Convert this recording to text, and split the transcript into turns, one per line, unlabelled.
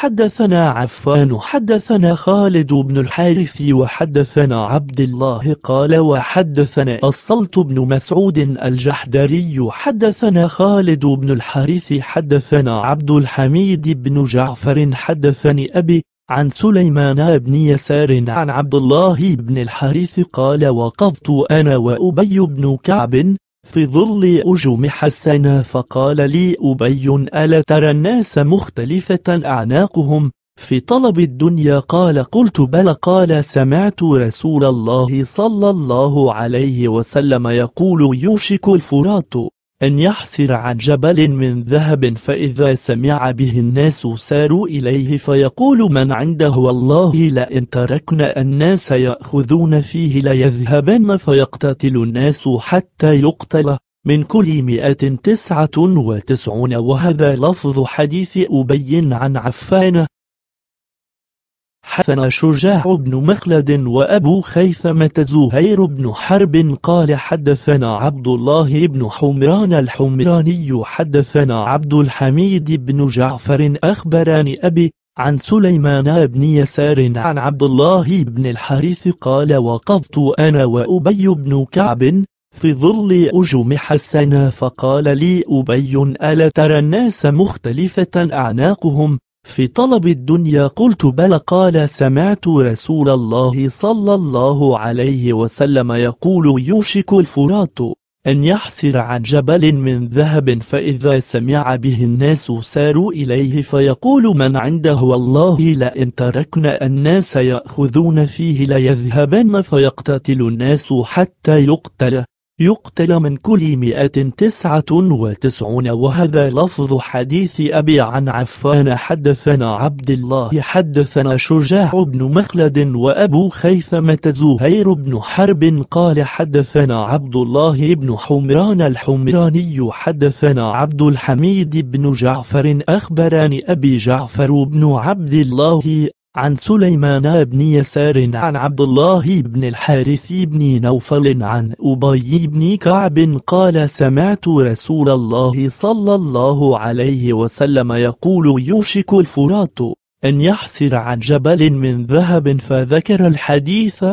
حدثنا عفان حدثنا خالد بن الحارث وحدثنا عبد الله قال وحدثنا الصلت بن مسعود الجحدري حدثنا خالد بن الحارث حدثنا عبد الحميد بن جعفر حدثني أبي عن سليمان بن يسار عن عبد الله بن الحارث قال وقفت أنا وأبي بن كعب في ظل أجوم حسنا فقال لي أبي ألا ترى الناس مختلفة أعناقهم في طلب الدنيا قال قلت بل قال سمعت رسول الله صلى الله عليه وسلم يقول يوشك الفرات أن يحسر عن جبل من ذهب فإذا سمع به الناس ساروا إليه فيقول من عنده والله لئن تركنا الناس يأخذون فيه ليذهبن فيقتتل الناس حتى يقتل من كل مئة تسعة وتسعون وهذا لفظ حديث أبي عن عفان حفن شجاع بن مخلد وأبو خيثمة زهير بن حرب قال حدثنا عبد الله بن حمران الحمراني حدثنا عبد الحميد بن جعفر أخبرني أبي عن سليمان بن يسار عن عبد الله بن الحارث قال وقفت أنا وأبي بن كعب في ظل أجوم حسنا فقال لي أبي ألا ترى الناس مختلفة أعناقهم في طلب الدنيا قلت بل قال سمعت رسول الله صلى الله عليه وسلم يقول يوشك الفرات أن يحسر عن جبل من ذهب فإذا سمع به الناس ساروا إليه فيقول من عنده والله لئن تركنا الناس يأخذون فيه ليذهبن فيقتتل الناس حتى يقتل يقتل من كل مئة تسعة وتسعون وهذا لفظ حديث أبي عن عفان حدثنا عبد الله حدثنا شجاع بن مخلد وأبو خيثمة زهير بن حرب قال حدثنا عبد الله بن حمران الحمراني حدثنا عبد الحميد بن جعفر أخبرني أبي جعفر بن عبد الله عن سليمان بن يسار عن عبد الله بن الحارث بن نوفل عن أبي بن كعب قال سمعت رسول الله صلى الله عليه وسلم يقول يوشك الفرات أن يحسر عن جبل من ذهب فذكر الحديث